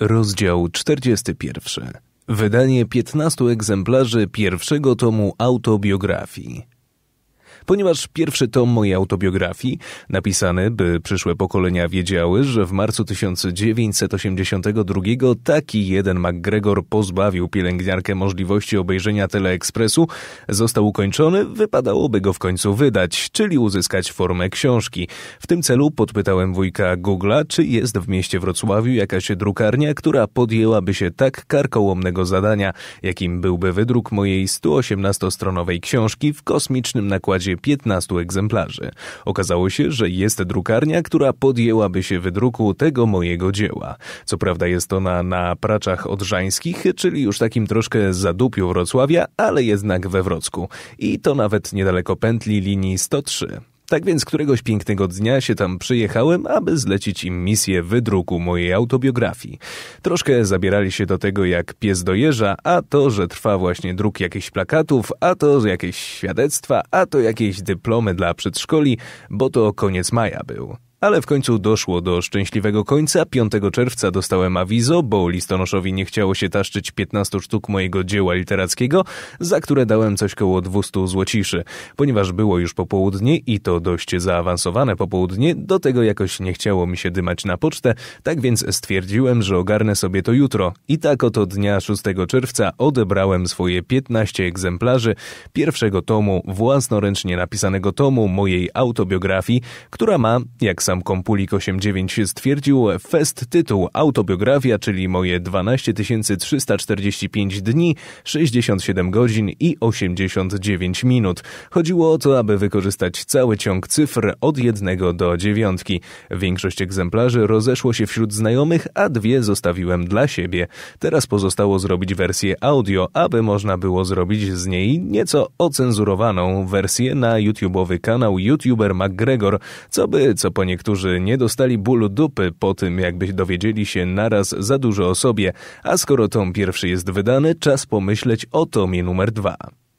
Rozdział 41. Wydanie 15 egzemplarzy pierwszego tomu autobiografii ponieważ pierwszy tom mojej autobiografii, napisany, by przyszłe pokolenia wiedziały, że w marcu 1982 taki jeden MacGregor pozbawił pielęgniarkę możliwości obejrzenia teleekspresu, został ukończony, wypadałoby go w końcu wydać, czyli uzyskać formę książki. W tym celu podpytałem wujka Google'a, czy jest w mieście Wrocławiu jakaś drukarnia, która podjęłaby się tak karkołomnego zadania, jakim byłby wydruk mojej 118-stronowej książki w kosmicznym nakładzie 15 egzemplarzy. Okazało się, że jest drukarnia, która podjęłaby się wydruku tego mojego dzieła. Co prawda jest ona na Praczach Odrzańskich, czyli już takim troszkę zadupiu Wrocławia, ale jednak we Wrocku. I to nawet niedaleko pętli linii 103. Tak więc któregoś pięknego dnia się tam przyjechałem, aby zlecić im misję wydruku mojej autobiografii. Troszkę zabierali się do tego jak pies dojeżdża, a to, że trwa właśnie druk jakichś plakatów, a to jakieś świadectwa, a to jakieś dyplomy dla przedszkoli, bo to koniec maja był. Ale w końcu doszło do szczęśliwego końca. 5 czerwca dostałem awizo, bo listonoszowi nie chciało się taszczyć 15 sztuk mojego dzieła literackiego, za które dałem coś koło 200 złociszy. Ponieważ było już popołudnie i to dość zaawansowane popołudnie, do tego jakoś nie chciało mi się dymać na pocztę, tak więc stwierdziłem, że ogarnę sobie to jutro. I tak oto dnia 6 czerwca odebrałem swoje 15 egzemplarzy pierwszego tomu własnoręcznie napisanego tomu mojej autobiografii, która ma, jak sam sam Kompulik 89 stwierdził, fest tytuł Autobiografia, czyli moje 12 345 dni, 67 godzin i 89 minut. Chodziło o to, aby wykorzystać cały ciąg cyfr od 1 do 9. Większość egzemplarzy rozeszło się wśród znajomych, a dwie zostawiłem dla siebie. Teraz pozostało zrobić wersję audio, aby można było zrobić z niej nieco ocenzurowaną wersję na YouTube'owy kanał YouTuber McGregor, co by co poniekąd którzy nie dostali bólu dupy po tym, jakby dowiedzieli się naraz za dużo o sobie, a skoro tom pierwszy jest wydany, czas pomyśleć o tomie numer dwa.